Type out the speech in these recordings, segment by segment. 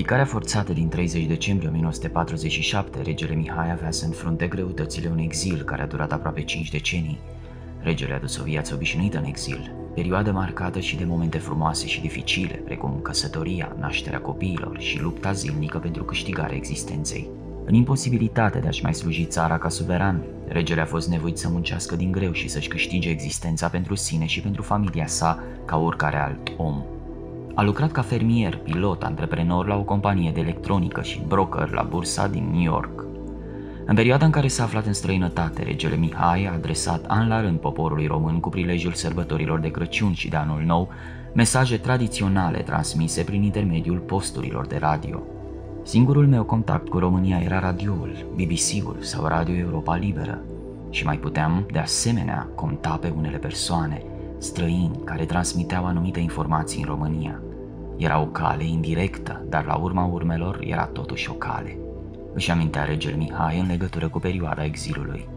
abdicarea forțată din 30 decembrie 1947, regele Mihai avea să înfrunte greutățile unui exil care a durat aproape 5 decenii. Regele a dus o viață obișnuită în exil, perioadă marcată și de momente frumoase și dificile, precum căsătoria, nașterea copiilor și lupta zilnică pentru câștigarea existenței. În imposibilitatea de a-și mai sluji țara ca suveran, regele a fost nevoit să muncească din greu și să-și câștige existența pentru sine și pentru familia sa ca oricare alt om. A lucrat ca fermier, pilot, antreprenor la o companie de electronică și broker la bursa din New York. În perioada în care s-a aflat în străinătate, regele Mihai a adresat an la rând poporului român cu prilejul sărbătorilor de Crăciun și de Anul Nou mesaje tradiționale transmise prin intermediul posturilor de radio. Singurul meu contact cu România era radioul, BBC-ul sau Radio Europa Liberă și mai puteam, de asemenea, conta pe unele persoane – străini care transmiteau anumite informații în România. Era o cale indirectă, dar la urma urmelor era totuși o cale. Își amintea regele Mihai în legătură cu perioada exilului.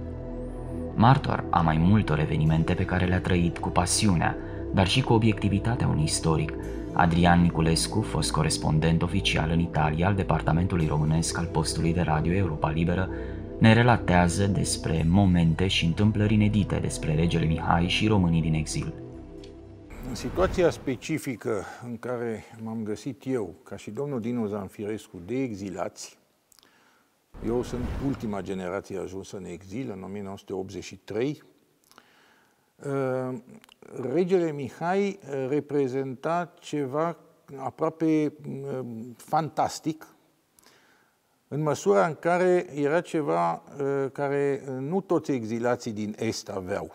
Martor a mai multor evenimente pe care le-a trăit cu pasiunea, dar și cu obiectivitatea unui istoric, Adrian Niculescu, fost corespondent oficial în Italia al Departamentului Românesc al postului de radio Europa Liberă, ne relatează despre momente și întâmplări inedite despre regele Mihai și românii din exil. În situația specifică în care m-am găsit eu, ca și domnul Dinu Zanfirescu, de exilați, eu sunt ultima generație ajunsă în exil, în 1983. Uh, regele Mihai uh, reprezenta ceva aproape uh, fantastic în măsura în care era ceva uh, care uh, nu toți exilații din Est aveau.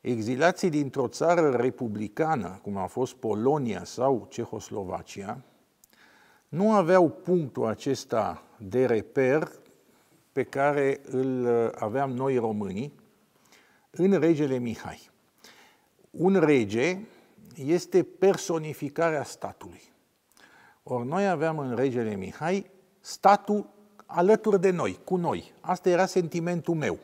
Exilații dintr-o țară republicană, cum a fost Polonia sau Cehoslovacia, nu aveau punctul acesta de reper pe care îl uh, aveam noi românii în regele Mihai. Un rege este personificarea statului. Ori noi aveam în regele Mihai statul alături de noi, cu noi. Asta era sentimentul meu.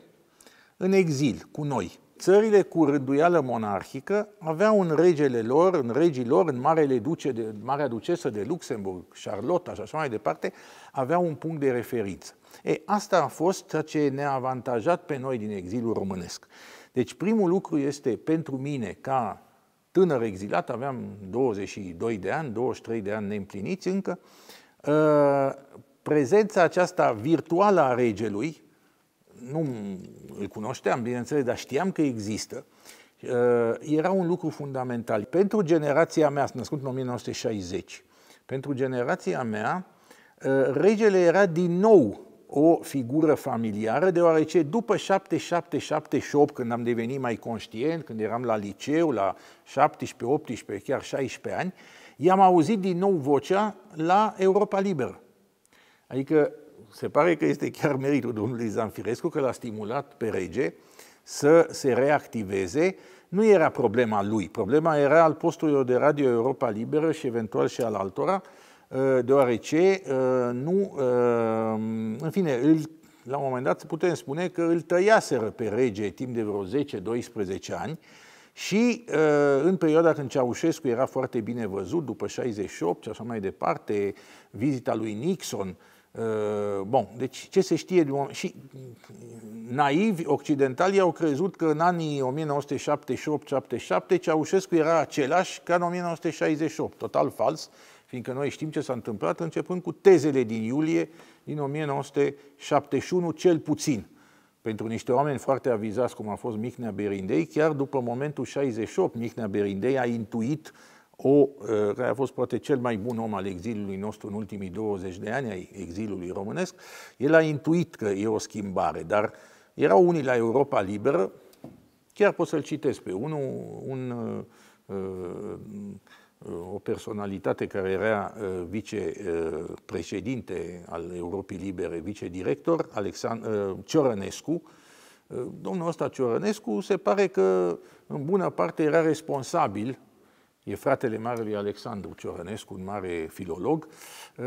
În exil, cu noi. Țările cu rânduială monarhică aveau în regele lor, în regii lor, în Marele Duce de, Marea Ducesă de Luxemburg, Charlotte așa, așa mai departe, aveau un punct de referință. E, asta a fost ceea ce ne-a avantajat pe noi din exilul românesc. Deci primul lucru este pentru mine ca tânăr exilat, aveam 22 de ani, 23 de ani neîmpliniți încă, ă, prezența aceasta virtuală a regelui, nu îl cunoșteam, bineînțeles, dar știam că există, uh, era un lucru fundamental. Pentru generația mea, născut în 1960, pentru generația mea, uh, regele era din nou o figură familiară, deoarece după 77-78, când am devenit mai conștient, când eram la liceu, la 17, 18, chiar 16 ani, i-am auzit din nou vocea la Europa Liberă. Adică se pare că este chiar meritul domnului Zanfirescu că l-a stimulat pe rege să se reactiveze. Nu era problema lui, problema era al postului de Radio Europa Liberă și eventual și al altora, ă, deoarece ă, nu, ă, în fine, îl, la un moment dat putem spune că îl tăiaseră pe rege timp de vreo 10-12 ani și în perioada când Ceaușescu era foarte bine văzut, după 68 și așa mai departe, vizita lui Nixon, Uh, bun, deci ce se știe de oameni? Și naivi occidentalii au crezut că în anii 1978-77 Ceaușescu era același ca în 1968, total fals, fiindcă noi știm ce s-a întâmplat începând cu tezele din iulie din 1971, cel puțin. Pentru niște oameni foarte avizați, cum a fost Mihnea Berindei, chiar după momentul 68, Mihnea Berindei a intuit uh, o, eh, care a fost poate cel mai bun om al exilului nostru în ultimii 20 de ani, ai exilului românesc, el a intuit că e o schimbare, dar erau unii la Europa Liberă, chiar pot să-l citesc pe unul, un, eh, eh, o personalitate care era vicepreședinte al Europii Libere, vicedirector, Alexand- Ciorănescu, domnul ăsta Ciorănescu se pare că în bună parte era responsabil e fratele marelui Alexandru Ciorănescu, un mare filolog. Uh,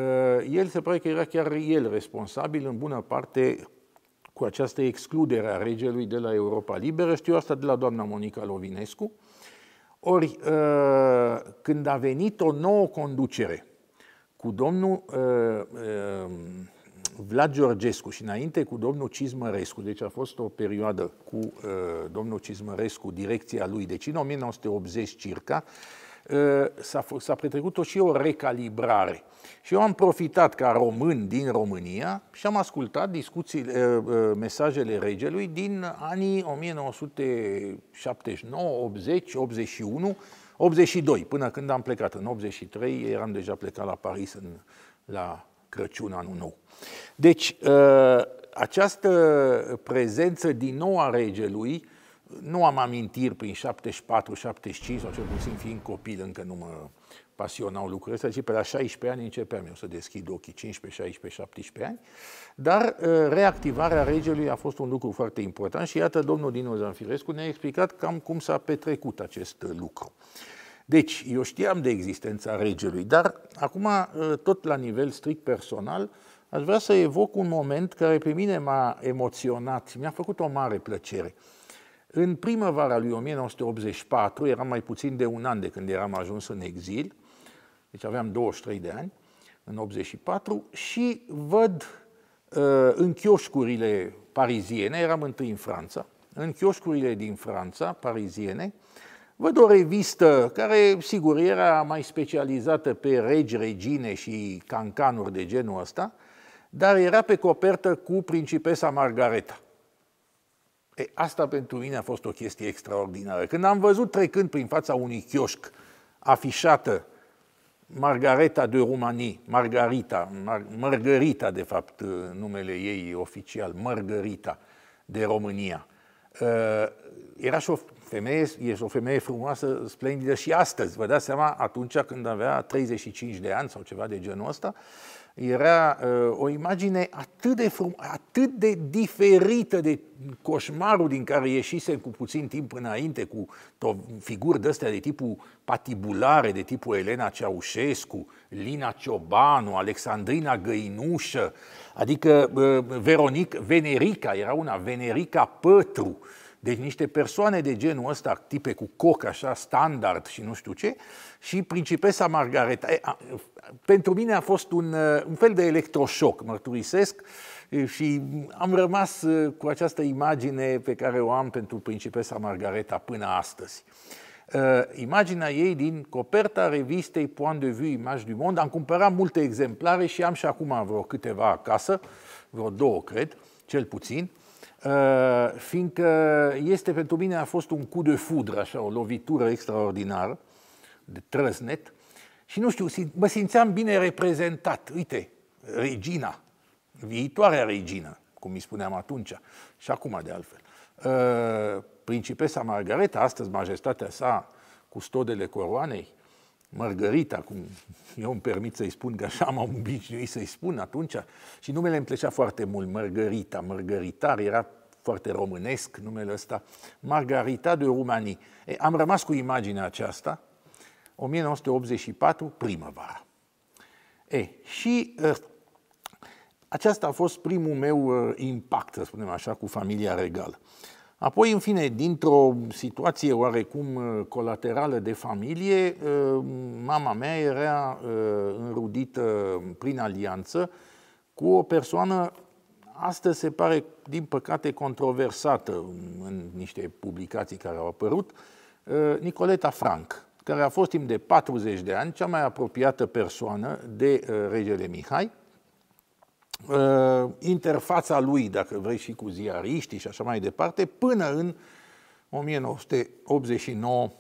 el se pare că era chiar el responsabil în bună parte cu această excludere a regelui de la Europa Liberă. Știu asta de la doamna Monica Lovinescu. Ori, uh, când a venit o nouă conducere cu domnul uh, Vlad Georgescu și înainte cu domnul Cizmărescu, deci a fost o perioadă cu domnul Cizmărescu, direcția lui, deci în 1980 circa, Eh, s-a, s-a petrecut-o și o recalibrare. Și eu am profitat ca român din România și am ascultat discuțiile, eh, eh, mesajele regelui din anii 1979, 80, 81, 82, până când am plecat. În 83 eram deja plecat la Paris în, la Crăciun anul nou. Deci, această prezență din nou a regelui nu am amintiri prin 74, 75, sau cel puțin fiind copil, încă nu mă pasionau lucrurile astea, ci deci pe la 16 ani începeam eu să deschid ochii, 15, 16, 17 ani, dar uh, reactivarea regelui a fost un lucru foarte important și iată domnul Dinu Zanfirescu ne-a explicat cam cum s-a petrecut acest uh, lucru. Deci, eu știam de existența regelui, dar acum, uh, tot la nivel strict personal, aș vrea să evoc un moment care pe mine m-a emoționat, și mi-a făcut o mare plăcere. În primăvara lui 1984, eram mai puțin de un an de când eram ajuns în exil, deci aveam 23 de ani, în 84, și văd uh, în chioșcurile pariziene, eram întâi în Franța, în chioșcurile din Franța, pariziene, văd o revistă care, sigur, era mai specializată pe regi, regine și cancanuri de genul ăsta, dar era pe copertă cu principesa Margareta. E, asta pentru mine a fost o chestie extraordinară. Când am văzut trecând prin fața unui chioșc afișată Margareta de Rumani, Margarita, Mar- Margarita de fapt uh, numele ei oficial, Margarita de România. Uh, era și o femeie, este o femeie frumoasă, splendidă și astăzi, vă dați seama, atunci când avea 35 de ani sau ceva de genul ăsta, uh, era uh, o imagine atât de, frum- atât de diferită de coșmarul din care ieșise cu puțin timp înainte, cu to- figuri de-astea de tipul patibulare, de tipul Elena Ceaușescu, Lina Ciobanu, Alexandrina Găinușă, adică uh, Veronica, Venerica, era una Venerica Pătru, uh, deci niște persoane de genul ăsta, tipe cu coc așa, standard și nu știu ce, și principesa Margareta. E, a, pentru mine a fost un, uh, un fel de electroșoc, mărturisesc, și am rămas uh, cu această imagine pe care o am pentru principesa Margareta până astăzi uh, imaginea ei din coperta revistei Point de Vue Image du Monde. Am cumpărat multe exemplare și am și acum vreo câteva acasă, vreo două, cred, cel puțin. Eh, fiindcă este pentru mine a fost un coup de foudre, așa, o lovitură extraordinară de trăsnet și nu știu, mă simțeam bine reprezentat. Uite, regina, viitoarea regină, cum îi spuneam atunci și acum de altfel. Eh, principesa Margareta, astăzi majestatea sa, custodele coroanei, Margarita, cum eu îmi permit să-i spun, că așa m-am obișnuit să-i spun atunci, și numele îmi plăcea foarte mult, Margarita, Margaritar, era foarte românesc numele ăsta, Margarita de Rumanii. E, am rămas cu imaginea aceasta, 1984, primăvara. E, și uh, aceasta a fost primul meu uh, impact, să spunem așa, cu familia regală. Apoi, în fine, dintr-o situație oarecum uh, colaterală de familie, uh, mama mea era uh, înrudită prin alianță cu o persoană, astăzi se pare, din păcate, controversată în niște publicații care au apărut, Nicoleta Frank, care a fost timp de 40 de ani cea mai apropiată persoană de regele Mihai, Uh, interfața lui, dacă vrei, și cu ziariștii și așa mai departe, până în 1989,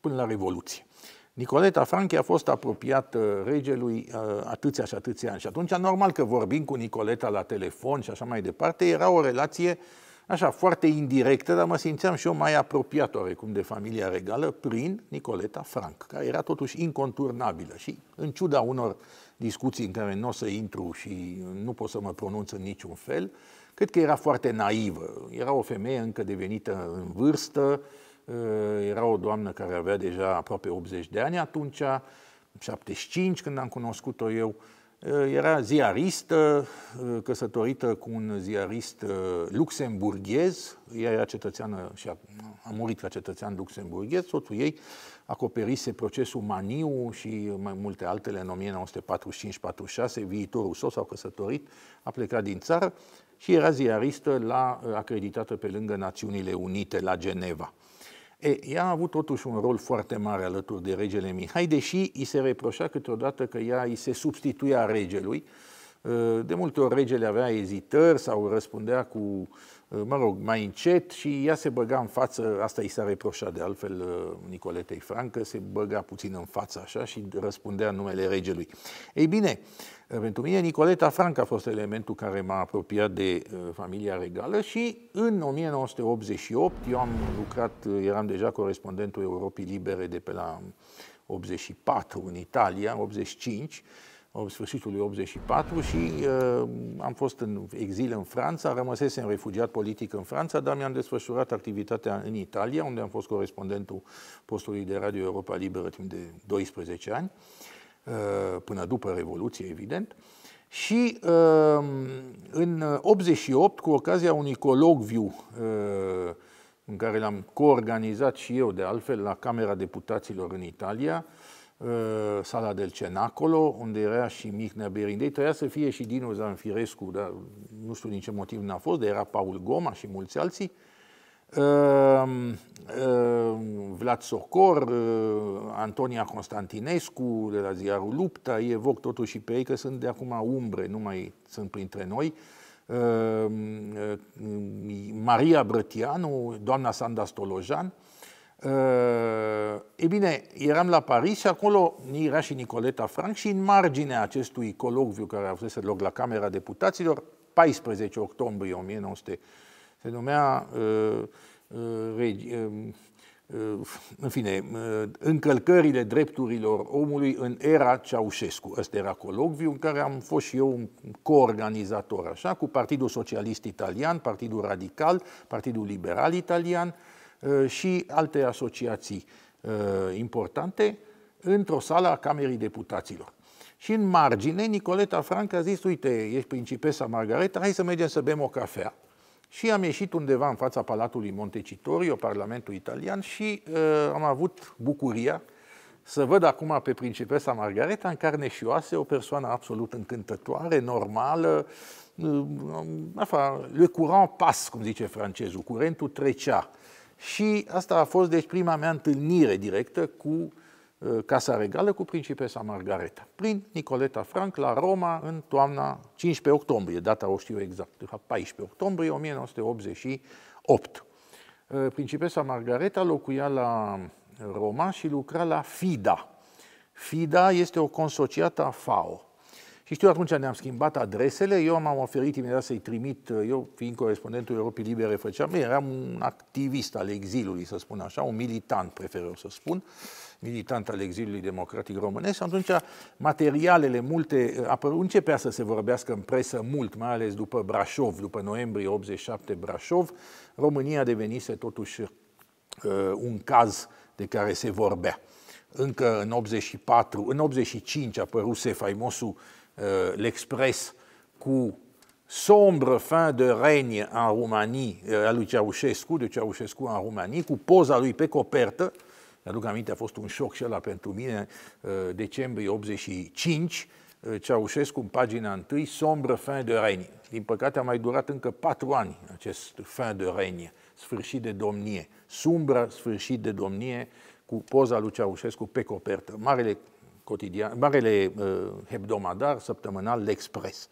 până la Revoluție. Nicoleta Franchi a fost apropiată regelui uh, atâția și atâția ani. Și atunci, normal că vorbim cu Nicoleta la telefon și așa mai departe, era o relație uh, așa, foarte indirectă, dar mă simțeam și eu mai apropiat oarecum de familia regală prin Nicoleta Frank, care era totuși inconturnabilă și, în ciuda unor discuții în care nu o să intru și nu pot să mă pronunț în niciun fel, cred că era foarte naivă. Era o femeie încă devenită în vârstă, eh, era o doamnă care avea deja aproape 80 de ani atunci, 75 când am cunoscut-o eu, Eh, era ziaristă, eh, căsătorită cu un ziarist eh, luxemburghez, ea era cetățeană și a, a murit ca cetățean luxemburghez, soțul ei acoperise procesul Maniu și mai multe altele în 1945-46, viitorul său s-au căsătorit, a plecat din țară și era ziaristă la, acreditată pe lângă Națiunile Unite la Geneva. E, ea a avut totuși un rol foarte mare alături de regele Mihai, deși îi se reproșa câteodată că ea îi se substituia regelui. Ă, de multe ori regele avea ezitări sau răspundea cu Uh, mă rog, mai încet și ea se băga în față, asta i s-a reproșat de altfel uh, Nicoletei Francă, se băga puțin în față așa și răspundea în numele regelui. Ei bine, uh, pentru mine Nicoleta Franca a fost elementul care m-a apropiat de familia regală și în 1988 eu am lucrat, eram deja corespondentul Europii Libere de pe la 84 um, în Italia, 85, sfârșitului 84 și uh, am fost în exil în Franța, în refugiat politic în Franța, dar mi-am desfășurat activitatea în Italia, unde am fost corespondentul postului de Radio Europa Liberă timp de 12 ani, uh, până după Revoluție, evident. Și uh, în 88, cu ocazia unui colocviu uh, în care l-am coorganizat și eu, de altfel, la Camera Deputaților în Italia, uh, Uh, sala del Cenacolo, unde era și Mihnea Berindei. Trebuia să fie și Dinu Zanfirescu, dar nu știu din ce motiv n-a fost, dar era Paul Goma și mulți alții. Uh, uh, Vlad Socor, Antonia Constantinescu de la ziarul Lupta, evoc totuși pe ei că sunt de acum umbre, nu mai sunt printre noi. Maria Brătianu, doamna Sanda Stolojan, Eh, e bine, eram la Paris și acolo era și Nicoleta Frank și în marginea acestui colocviu care a fost loc la Camera Deputaților, 14 octombrie 1900, se numea uh, uh, în fine, încălcările drepturilor omului în era Ceaușescu. Ăsta era colocviu în care am fost și eu un coorganizator, așa, cu Partidul Socialist Italian, Partidul Radical, Partidul Liberal Italian, Eh, și alte asociații eh, importante într-o sală a Camerei Deputaților. Și în margine, Nicoleta Franca a zis, uite, ești principesa Margareta, hai să mergem să bem o cafea. Și am ieșit undeva în fața Palatului Montecitorio, Parlamentul Italian, și uh, am avut bucuria să văd acum pe principesa Margareta în carne și oase, o persoană absolut încântătoare, normală, uh, afa, le courant pas, cum zice francezul, curentul trecea. Și asta a fost, deci, prima mea întâlnire directă cu uh, Casa Regală, cu principesa Margareta, prin Nicoleta Frank la Roma în toamna 15 octombrie, data o știu exact, de fapt 14 octombrie 1988. Uh, principesa Margareta locuia la Roma și lucra la FIDA. FIDA este o consociată a FAO, și știu, atunci ne-am schimbat adresele, eu m-am oferit imediat să-i trimit, eu fiind corespondentul Europei Libere, făceam, eram un activist al exilului, să spun așa, un militant, prefer eu să spun, militant al exilului democratic românesc și atunci materialele multe apăru, începea să se vorbească în presă mult, mai ales după Brașov, după noiembrie 87 Brașov, România devenise totuși uh, un caz de care se vorbea. Încă în 84, în 85 apăruse faimosul euh, l'Express cu sombră fin de règne în România, a euh, lui Ceaușescu, de Ceaușescu în România, cu poza lui pe copertă. Mi-aduc aminte, a fost un șoc și ăla pentru mine, euh, decembrie 85, euh, Ceaușescu în pagina 1, sombră fin de règne. Din păcate a mai durat încă patru ani acest fin de règne, sfârșit de domnie, sombră sfârșit de domnie, cu poza lui Ceaușescu pe copertă. Marele cotidian, marele uh, hebdomadar, săptămânal, L'Express.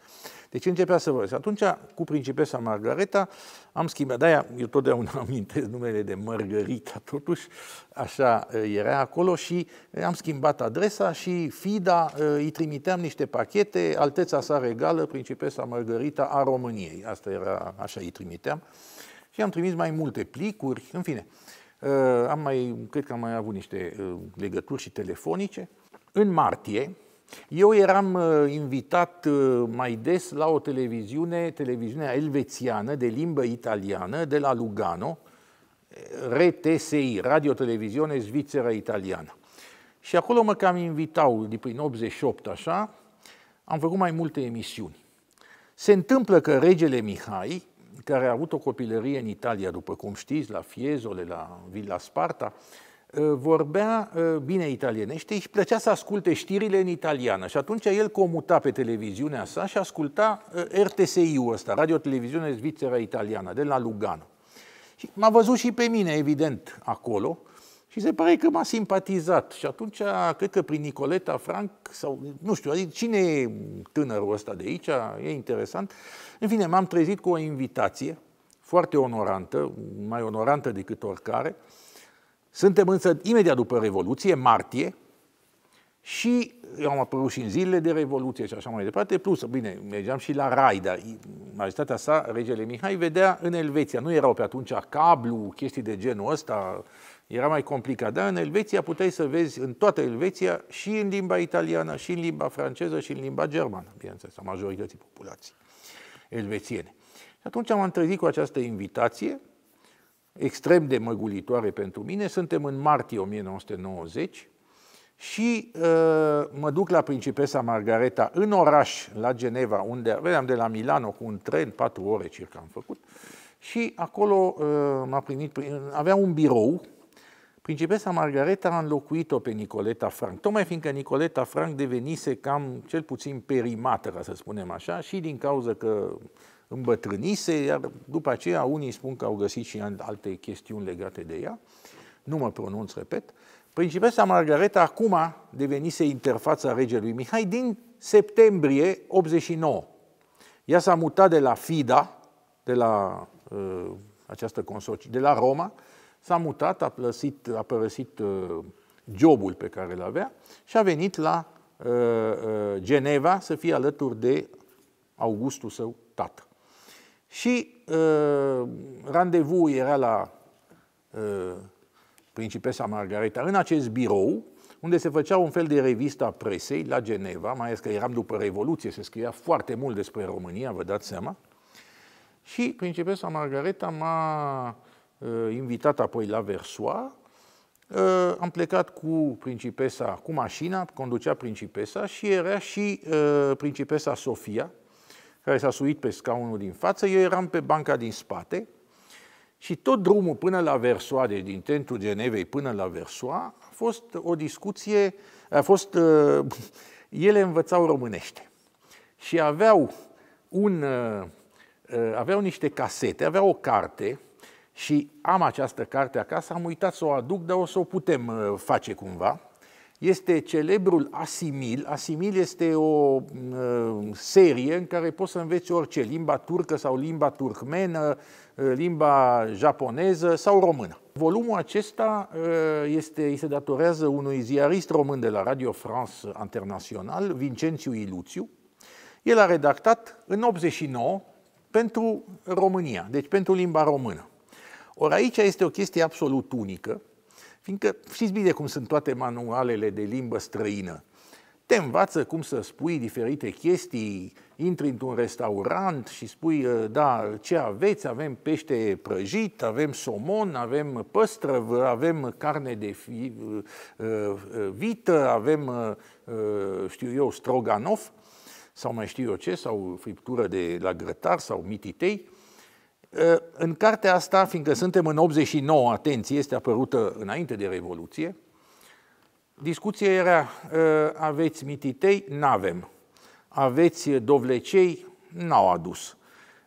Deci începea să vorbesc. Atunci, cu principesa Margareta, am schimbat, de-aia eu totdeauna amintesc numele de Margarita, totuși, așa uh, era acolo și am schimbat adresa și FIDA uh, îi trimiteam niște pachete, alteța sa regală, principesa Margarita a României. Asta era, așa îi trimiteam. Și am trimis mai multe plicuri, în fine. Uh, am mai, cred că am mai avut niște legături și telefonice. În martie, eu eram uh, invitat uh, mai des la o televiziune, televiziunea elvețiană de limbă italiană de la Lugano, RTSI, Radio Televiziune Svizzera Italiană. Și acolo mă cam invitau, din prin 88 așa, am făcut mai multe emisiuni. Se întâmplă că regele Mihai, care a avut o copilărie în Italia, după cum știți, la Fiesole, la Villa Sparta, Ă, vorbea ă, bine italienește, și plăcea să asculte știrile în italiană și atunci el comuta pe televiziunea sa și asculta ă, RTSI-ul ăsta, Radio Televiziune Svițera Italiană, de la Lugano. Și m-a văzut și pe mine, evident, acolo și se pare că m-a simpatizat. Și atunci, cred că prin Nicoleta Frank, sau nu știu, adică cine e tânărul ăsta de aici, e interesant. În fine, m-am trezit cu o invitație foarte onorantă, mai onorantă decât oricare, uh, suntem însă imediat după Revoluție, martie, și am apărut și în zilele de Revoluție și așa mai departe, plus, bine, mergeam și la Rai, dar majestatea sa, regele Mihai, vedea în Elveția. Nu erau pe atunci cablu, chestii de genul ăsta, era mai complicat, dar în Elveția puteai să vezi în toată Elveția și în limba italiană, și în limba franceză, și în limba germană, bineînțeles, a majorității populației elvețiene. Și atunci m-am trezit cu această invitație extrem de măgulitoare pentru mine. Suntem în martie 1990 și uh, mă duc la Principesa Margareta în oraș, la Geneva, unde veneam de la Milano cu un tren, patru ore circa am făcut, și acolo uh, m-a primit, uh, avea un birou, Principesa Margareta a înlocuit-o pe Nicoleta Frank, tocmai fiindcă Nicoleta Frank devenise cam cel puțin perimată, ca să spunem așa, și din cauza că îmbătrânise, iar după aceea unii spun că au găsit și alte chestiuni legate de ea. Nu mă pronunț, repet. Principesa Margareta acum devenise interfața regelui Mihai din septembrie 89. Ea s-a mutat de la FIDA, de la uh, această consorție, de la Roma, s-a mutat, a, plăsit, a părăsit uh, jobul pe care îl avea și a venit la uh, uh, Geneva să fie alături de Augustul său tată. Și uh, randevul era la uh, principesa Margareta, în acest birou, unde se făcea un fel de revistă a presei la Geneva, mai ales că eram după Revoluție, se scria foarte mult despre România, vă dați seama. Și principesa Margareta m-a uh, invitat apoi la Versoa. Uh, am plecat cu principesa, cu mașina, conducea principesa și era și uh, principesa Sofia, care s-a suit pe scaunul din față, eu eram pe banca din spate și tot drumul până la Versoa, deci din tentul Genevei până la Versoa, a fost o discuție, a fost, uh, ele învățau românește și aveau un, uh, uh, aveau niște casete, aveau o carte și am această carte acasă, am uitat să o aduc, dar o să o putem uh, face cumva este celebrul Asimil. Asimil este o uh, serie în care poți să înveți orice, limba turcă sau limba turcmenă, uh, limba japoneză sau română. Volumul acesta uh, este, îi se datorează unui ziarist român de la Radio France International, Vincențiu Iluțiu. El a redactat în 89 pentru România, deci pentru limba română. Ori aici este o chestie absolut unică, Fiindcă știți bine cum sunt toate manualele de limbă străină. Te învață cum să spui diferite chestii, intri într-un restaurant și spui, ă, da, ce aveți? Avem pește prăjit, avem somon, avem păstrăv, avem carne de fi, ă, ă, vită, avem, știu eu, stroganov sau mai știu eu ce, sau friptură de la grătar sau mititei. Ă, în cartea asta, fiindcă suntem în 89, atenție, este apărută înainte de Revoluție, discuția era, ă, aveți mititei? N-avem. Aveți dovlecei? N-au adus.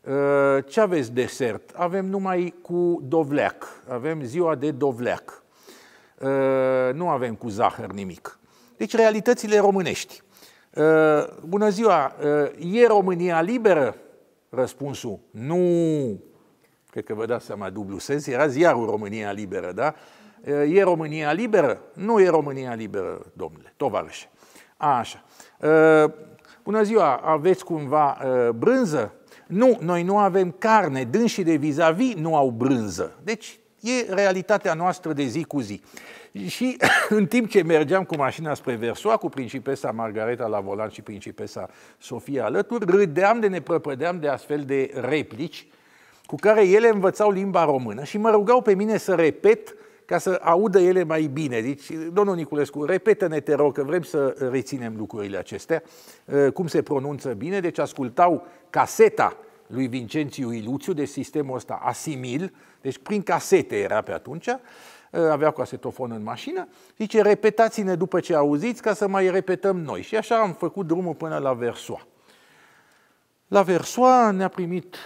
Ă, Ce aveți desert? Avem numai cu dovleac. Avem ziua de dovleac. Nu avem cu zahăr nimic. Deci realitățile românești. Bună ziua, e România liberă? Răspunsul, nu, cred că vă dați seama dublu sens, era ziarul România Liberă, da? E România Liberă? Nu e România Liberă, domnule, tovarășe. Așa. Bună ziua, aveți cumva brânză? Nu, noi nu avem carne, dânsii de vis-a-vis nu au brânză. Deci e realitatea noastră de zi cu zi. Și în timp ce mergeam cu mașina spre Versoa, cu principesa Margareta la volan și principesa Sofia alături, râdeam de, neprăpădeam de astfel de replici cu care ele învățau limba română și mă rugau pe mine să repet ca să audă ele mai bine. Deci, domnul Niculescu, repetă-ne, te rog, că vrem să reținem lucrurile acestea, uh, cum se pronunță bine. Deci ascultau caseta lui Vincențiu Iluțiu, de deci sistemul ăsta asimil, deci prin casete era pe atunci, uh, avea casetofon în mașină, zice, repetați-ne după ce auziți ca să mai repetăm noi. Și așa am făcut drumul până la Versoa. La Versoa ne-a primit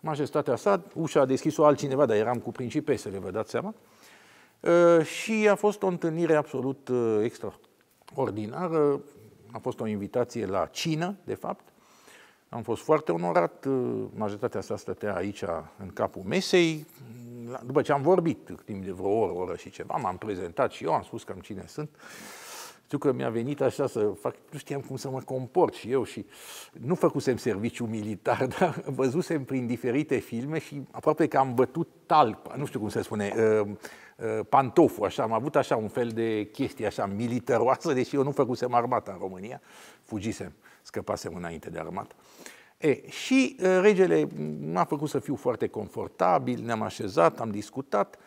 majestatea sa, ușa a deschis-o altcineva, dar eram cu principesele, vă dați seama. Și a fost o întâlnire absolut extraordinară. A fost o invitație la cină, de fapt. Am fost foarte onorat. Majestatea sa stătea aici, în capul mesei. După ce am vorbit timp de vreo oră, oră și ceva, m-am prezentat și eu, am spus cam cine sunt. Știu că mi-a venit așa să fac, nu știam cum să mă comport și eu și nu făcusem serviciu militar, dar văzusem prin diferite filme și aproape că am bătut talpa, nu știu cum se spune, uh, uh, pantoful, așa, am avut așa un fel de chestie așa militaroasă, deși eu nu făcusem armata în România, fugisem, scăpasem înainte de armată. E, și uh, regele m-a făcut să fiu foarte confortabil, ne-am așezat, am discutat,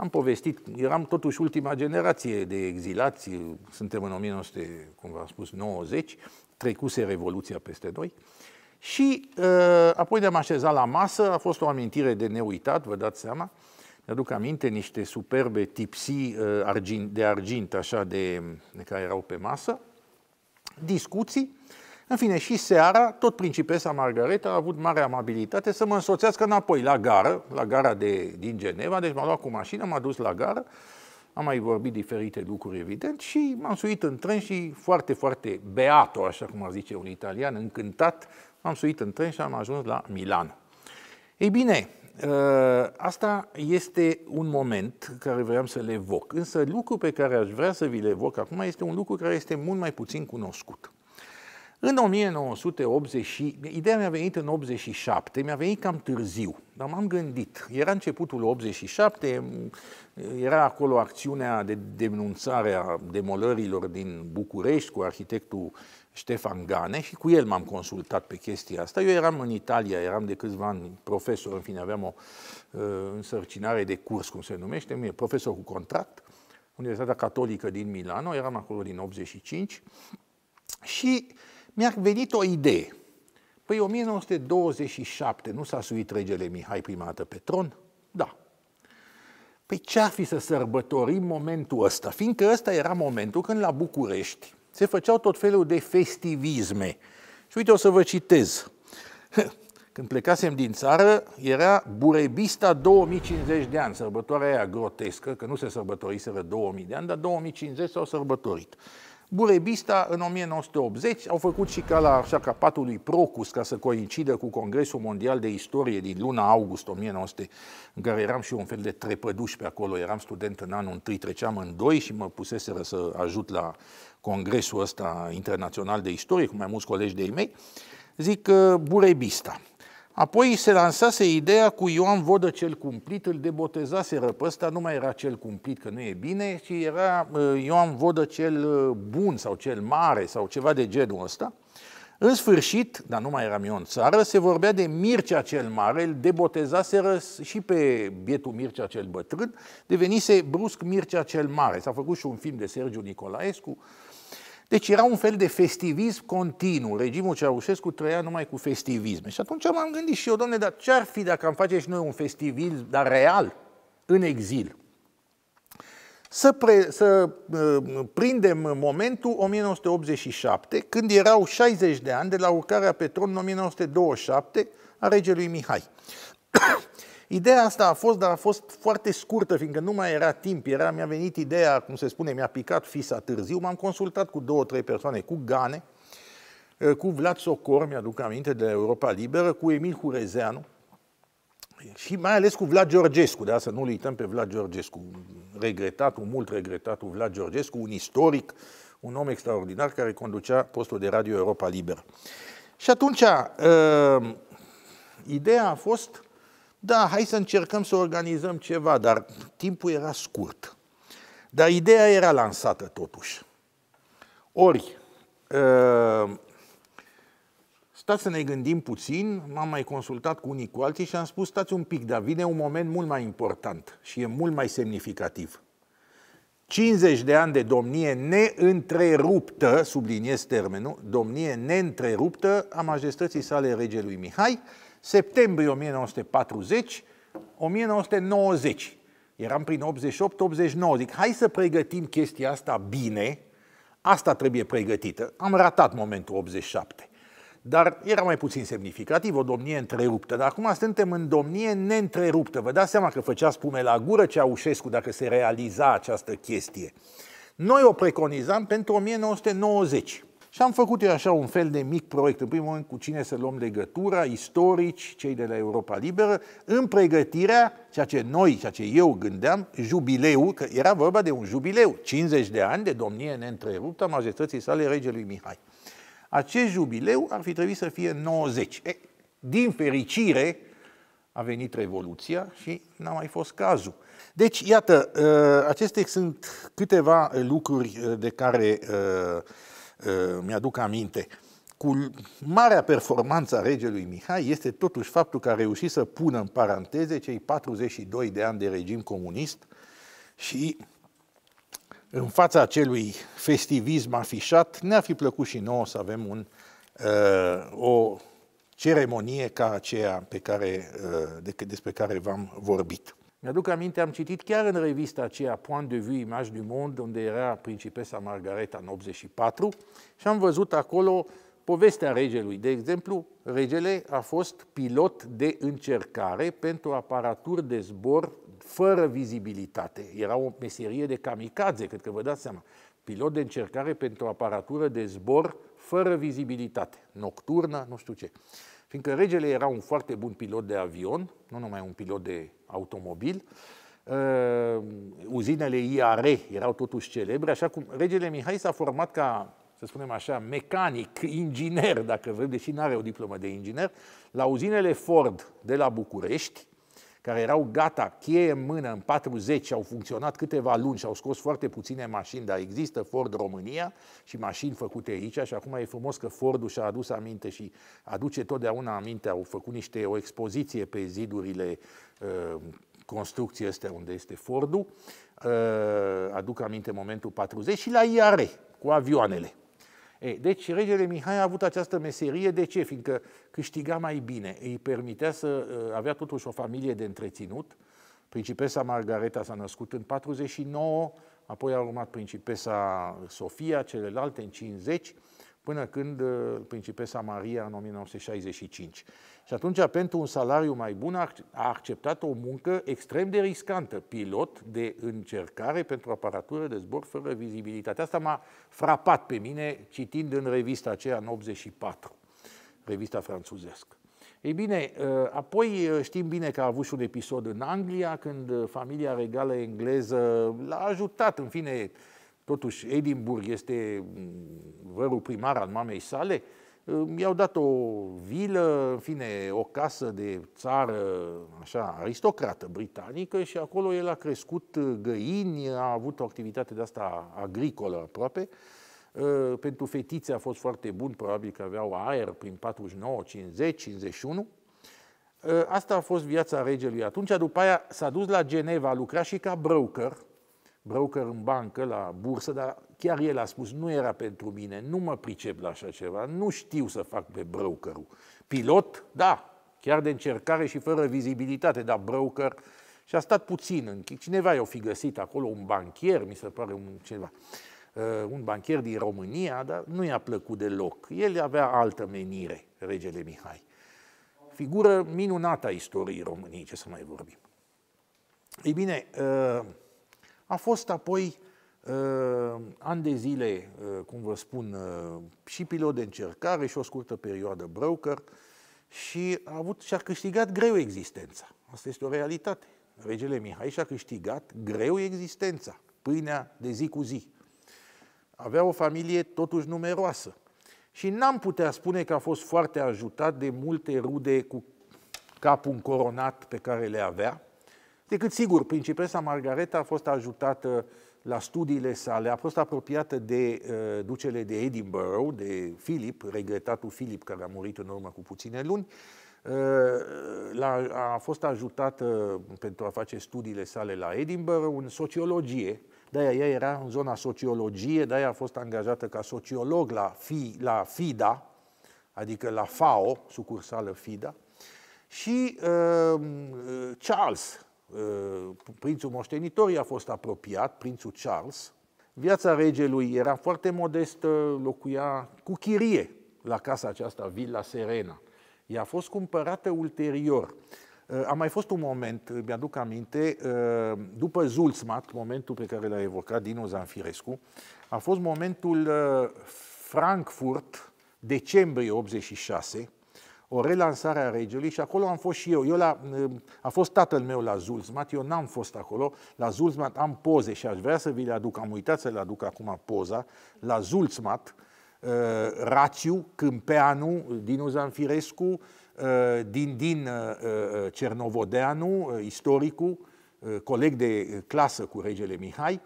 am povestit, eram totuși ultima generație de exilați, suntem în 1900, cum v-am spus, 90, trecuse Revoluția peste noi. Și uh, apoi ne-am așezat la masă, a fost o amintire de neuitat, vă dați seama. Mi-aduc aminte niște superbe tipsii uh, de argint, așa, de, de care erau pe masă. Discuții. În fine, și seara, tot principesa Margareta a avut mare amabilitate să mă însoțească înapoi la gară, la gara de, din Geneva, deci m-a luat cu mașina, m-a dus la gară, am mai vorbit diferite lucruri, evident, și m-am suit în tren și foarte, foarte beato, așa cum ar zice un italian, încântat, m am suit în tren și am ajuns la Milan. Ei bine, ă, asta este un moment care vreau să le evoc, însă lucru pe care aș vrea să vi le evoc acum este un lucru care este mult mai puțin cunoscut. În 1980, ideea mi-a venit în 87, mi-a venit cam târziu, dar m-am gândit. Era începutul 87, era acolo acțiunea de denunțare a demolărilor din București cu arhitectul Ștefan Gane și cu el m-am consultat pe chestia asta. Eu eram în Italia, eram de câțiva ani profesor, în fine aveam o uh, însărcinare de curs, cum se numește, mie, profesor cu contract, Universitatea Catolică din Milano, eram acolo din 85 și mi-a venit o idee. Păi 1927 nu s-a suit regele Mihai prima dată pe tron? Da. Păi ce-ar fi să sărbătorim momentul ăsta? Fiindcă ăsta era momentul când la București se făceau tot felul de festivisme. Și uite, o să vă citez. Când plecasem din țară, era Burebista 2050 de ani, sărbătoarea aia grotescă, că nu se sărbătoriseră 2000 de ani, dar 2050 s-au sărbătorit. Burebista în 1980 au făcut și la așa ca Procus ca să coincidă cu Congresul Mondial de Istorie din luna august 1900, în care eram și eu un fel de trepăduș pe acolo, eram student în anul întâi, treceam în doi și mă puseseră să ajut la Congresul ăsta internațional de istorie cu mai mulți colegi de-ei mei, zic Burebista. Apoi se lansase ideea cu Ioan Vodă cel cumplit, îl debotezase răpăsta, nu mai era cel cumplit, că nu e bine, ci era uh, Ioan Vodă cel uh, bun sau cel mare sau ceva de genul ăsta. În sfârșit, dar nu mai eram eu în țară, se vorbea de Mircea cel Mare, îl debotezaseră și pe bietul Mircea cel Bătrân, devenise brusc Mircea cel Mare. S-a făcut și un film de Sergiu Nicolaescu, deci era un fel de festivism continuu. Regimul Ceaușescu trăia numai cu festivisme. Și atunci m-am gândit și eu, domne, dar ce ar fi dacă am face și noi un festivism, dar real, în exil? Să, pre, să uh, prindem momentul 1987, când erau 60 de ani de la urcarea pe tron în 1927 a regelui Mihai. Ideea asta a fost, dar a fost foarte scurtă, fiindcă nu mai era timp, era, mi-a venit ideea, cum se spune, mi-a picat fisa târziu, m-am consultat cu două, trei persoane, cu Gane, eh, cu Vlad Socor, mi-aduc aminte, de Europa Liberă, cu Emil Hurezeanu și mai ales cu Vlad Georgescu, da? să nu le uităm pe Vlad Georgescu, Regretat, un mult un Vlad Georgescu, un istoric, un om extraordinar care conducea postul de radio Europa Liberă. Și atunci, uh, ideea a fost da, hai să încercăm să organizăm ceva, dar timpul era scurt. Dar ideea era lansată totuși. Ori, uh, stați să ne gândim puțin, m-am mai consultat cu unii cu alții și am spus, stați un pic, dar vine un moment mult mai important și e mult mai semnificativ. 50 de ani de domnie neîntreruptă, subliniez termenul, domnie neîntreruptă a majestății sale regelui Mihai, septembrie 1940, 1990. Eram prin 88-89. Zic, hai să pregătim chestia asta bine, asta trebuie pregătită. Am ratat momentul 87 dar era mai puțin semnificativ, o domnie întreruptă. Dar acum suntem în domnie neîntreruptă. Vă dați seama că făcea spume la gură Ceaușescu dacă se realiza această chestie. Noi o preconizam pentru 1990. Și am făcut eu așa un fel de mic proiect, în primul rând cu cine să luăm legătura, istorici, cei de la Europa Liberă, în pregătirea, ceea ce noi, ceea ce eu gândeam, jubileu, că era vorba de un jubileu, 50 de ani de domnie neîntreruptă a majestății sale regelui Mihai. Acest jubileu ar fi trebuit să fie 90. E, din fericire, a venit Revoluția și n-a mai fost cazul. Deci, iată, ă, acestea sunt câteva lucruri ă, de care ă, Uh, mi-aduc aminte, cu marea performanță a regelui Mihai este totuși faptul că a reușit să pună în paranteze cei 42 de ani de regim comunist și în fața acelui festivism afișat, ne-a fi plăcut și nouă să avem un, uh, o ceremonie ca aceea pe care, uh, despre care v-am vorbit. Mi-aduc aminte, am citit chiar în revista aceea Point de vue, Image du Monde, unde era principesa Margareta în 84 și am văzut acolo povestea regelui. De exemplu, regele a fost pilot de încercare pentru aparaturi de zbor fără vizibilitate. Era o meserie de kamikaze, cred că vă dați seama. Pilot de încercare pentru aparatură de zbor fără vizibilitate, nocturnă, nu știu ce. Fiindcă regele era un foarte bun pilot de avion, nu numai un pilot de automobil. Ehm, uzinele IAR erau totuși celebre, așa cum regele Mihai s-a format ca, să spunem așa, mecanic, inginer, dacă vrem, deși nu are o diplomă de inginer, la uzinele Ford de la București, care erau gata, cheie în mână, în 40, au funcționat câteva luni și au scos foarte puține mașini, dar există Ford România și mașini făcute aici și acum e frumos că Fordul și-a adus aminte și aduce totdeauna aminte, au făcut niște, o expoziție pe zidurile uh, astea unde este Fordul, uh, aduc aminte momentul 40 și la IARE cu avioanele. Ei, deci regele Mihai a avut această meserie, de ce? Fiindcă câștiga mai bine, îi permitea să uh, avea totuși o familie de întreținut. Principesa Margareta s-a născut în 49, apoi a urmat principesa Sofia, celelalte în 50 până când uh, principesa Maria în 1965. Și atunci, pentru un salariu mai bun, a acceptat o muncă extrem de riscantă, pilot de încercare pentru aparatură de zbor fără vizibilitate. Asta m-a frapat pe mine citind în revista aceea în 84, revista franțuzească. Ei bine, uh, apoi uh, știm bine că a avut și un episod în Anglia, când familia regală engleză l-a ajutat, în fine, totuși Edinburgh este mm, vărul primar al mamei sale, i-au dat o vilă, în fine, o casă de țară, așa, aristocrată britanică și acolo el a crescut găini, a avut o activitate de asta agricolă aproape. Ă, pentru fetițe a fost foarte bun, probabil că aveau aer prin 49, 50, 51. Asta a fost viața regelui atunci, după aia s-a dus la Geneva, a lucrat și ca broker, broker în bancă, la bursă, dar chiar el a spus, nu era pentru mine, nu mă pricep la așa ceva, nu știu să fac pe brokerul. Pilot, da, chiar de încercare și fără vizibilitate, dar broker și a stat puțin în Cineva i o fi găsit acolo, un banchier, mi se pare un ceva, uh, un banchier din România, dar nu i-a plăcut deloc. El avea altă menire, regele Mihai. Figură minunată a istoriei României, ce să mai vorbim. Ei bine, uh, a fost apoi uh, ani de zile, uh, cum vă spun, uh, și pilot de încercare și o scurtă perioadă broker și a avut și-a câștigat greu existența. Asta este o realitate. Regele Mihai și-a câștigat greu existența, pâinea de zi cu zi. Avea o familie totuși numeroasă și n-am putea spune că a fost foarte ajutat de multe rude cu capul încoronat pe care le avea, Decât sigur, principesa Margareta a fost ajutată la studiile sale, a fost apropiată de uh, ducele de Edinburgh, de Philip, regretatul Philip, care a murit în urmă cu puține luni, uh, a fost ajutată pentru a face studiile sale la Edinburgh în sociologie, de-aia ea era în zona sociologie, de-aia a fost angajată ca sociolog la, FI, la FIDA, adică la FAO, sucursală FIDA, și uh, Charles, Uh, prințul moștenitor a fost apropiat, prințul Charles. Viața regelui era foarte modestă, locuia cu chirie la casa aceasta, Villa Serena. i a fost cumpărată ulterior. Uh, a mai fost un moment, mi-aduc aminte, uh, după Zulzmat, momentul pe care l-a evocat Dinu Zanfirescu, a fost momentul Frankfurt, decembrie 86, o relansare a regelui și acolo am fost și eu. eu la, a fost tatăl meu la Zulzmat, eu n-am fost acolo. La Zulzmat am poze și aș vrea să vi le aduc, am uitat să le aduc acum poza. La Zulzmat, uh, Rațiu, Câmpeanu, Dinu Zanfirescu, uh, din, din uh, Cernovodeanu, istoricul, coleg de clasă cu regele Mihai,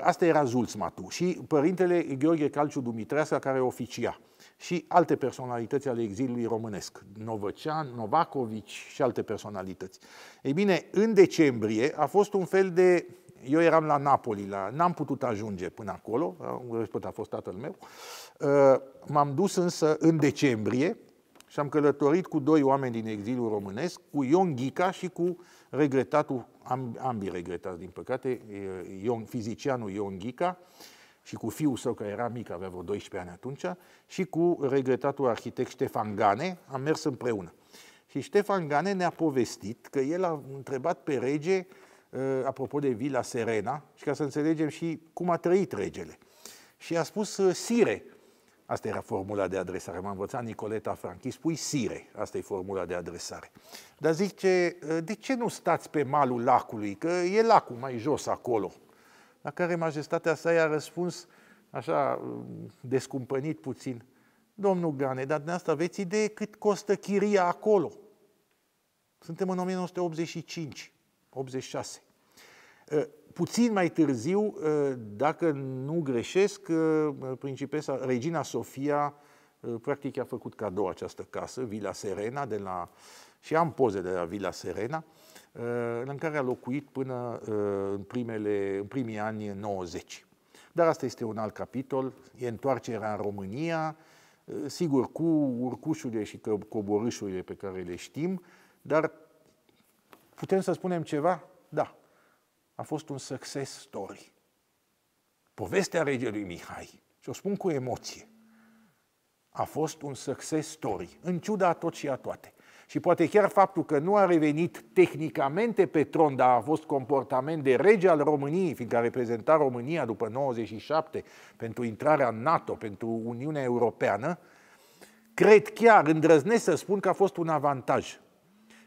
Asta era Zulțmatu și părintele Gheorghe Calciu Dumitreasa care oficia și alte personalități ale exilului românesc, Novăcean, Novakovici și alte personalități. Ei bine, în decembrie a fost un fel de... Eu eram la Napoli, la, n-am putut ajunge până acolo, a fost tatăl meu. Uh, m-am dus însă în decembrie și am călătorit cu doi oameni din exilul românesc, cu Ion Ghica și cu regretatul, ambii regretați din păcate, Ion, fizicianul Ion Ghica și cu fiul său, care era mic, avea vreo 12 ani atunci, și cu regretatul arhitect Ștefan Gane, am mers împreună. Și Ștefan Gane ne-a povestit că el a întrebat pe rege, uh, apropo de Vila Serena, și ca să înțelegem și cum a trăit regele. Și a spus uh, sire, Asta era formula de adresare. M-a învățat Nicoleta Franchi. Spui sire. Asta e formula de adresare. Dar zice, uh, de ce nu stați pe malul lacului? Că e lacul mai jos acolo la care majestatea sa i-a răspuns, așa, mm, descumpănit puțin, domnul Gane, dar de asta aveți idee cât costă chiria acolo? Suntem în 1985, 86. Ă, puțin mai târziu, ă, dacă nu greșesc, ă, principesa, regina Sofia, practic a făcut cadou această casă, Villa Serena, de la, și am poze de la Villa Serena, Uh, în care a locuit până uh, în, primele, în primii ani 90. Dar asta este un alt capitol, e întoarcerea în România, uh, sigur, cu urcușurile și coborâșurile pe care le știm, dar putem să spunem ceva? Da, a fost un success story. Povestea regelui Mihai, și o spun cu emoție, a fost un success story, în ciuda a tot și a toate. Și poate chiar faptul că nu a revenit tehnicamente pe tron, dar a fost comportament de rege al României, fiindcă a reprezentat România după 97 pentru intrarea în NATO, pentru Uniunea Europeană, cred chiar, îndrăznesc să spun că a fost un avantaj.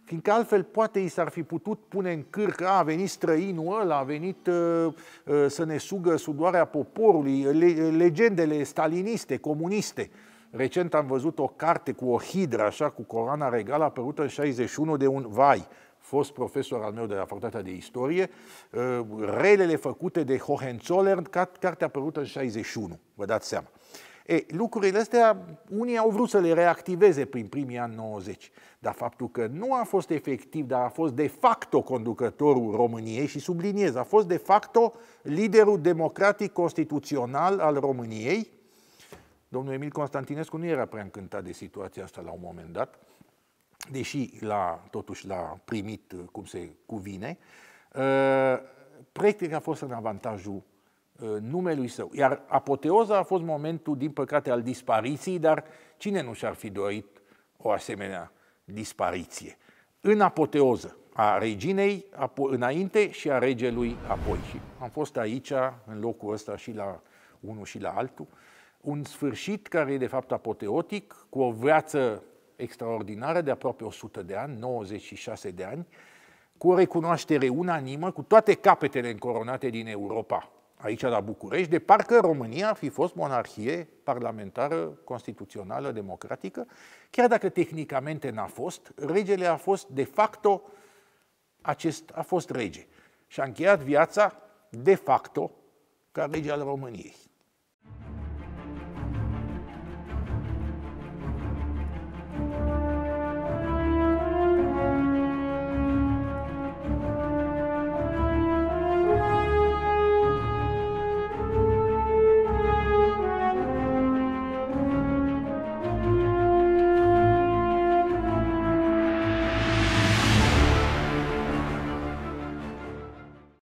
Fiindcă altfel poate i s-ar fi putut pune în cârcă, a, venit străinul ăla, a venit uh, uh, să ne sugă sudoarea poporului, le, legendele staliniste, comuniste. Uh, Recent am văzut o carte cu o hidră, așa, cu coroana regală, apărută în 61 de un vai, fost profesor al meu de la Facultatea de Istorie, uh, relele făcute de Hohenzollern, carte apărută în 61, vă dați seama. E, lucrurile astea, unii au vrut să le reactiveze prin primii ani 90, dar faptul că nu a fost efectiv, dar a fost de facto conducătorul României și subliniez, a fost de facto liderul democratic constituțional al României, Domnul Emil Constantinescu nu era prea încântat de situația asta la un moment dat, deși l-a, totuși l-a primit uh, cum se cuvine. Uh, practic a fost în avantajul uh, numelui său. Iar apoteoza a fost momentul, din păcate, al dispariției, dar cine nu și-ar fi dorit o asemenea dispariție? În apoteoză a reginei înainte și a regelui apoi. Și am fost aici, în locul ăsta, și la unul și la altul un sfârșit care e de fapt apoteotic, cu o viață extraordinară de aproape 100 de ani, 96 de ani, cu o recunoaștere unanimă, cu toate capetele încoronate din Europa, aici la București, de parcă România ar fi fost monarhie parlamentară, constituțională, democratică, chiar dacă tehnicamente n-a fost, regele a fost de facto, acest a fost rege și a încheiat viața de facto ca rege al României.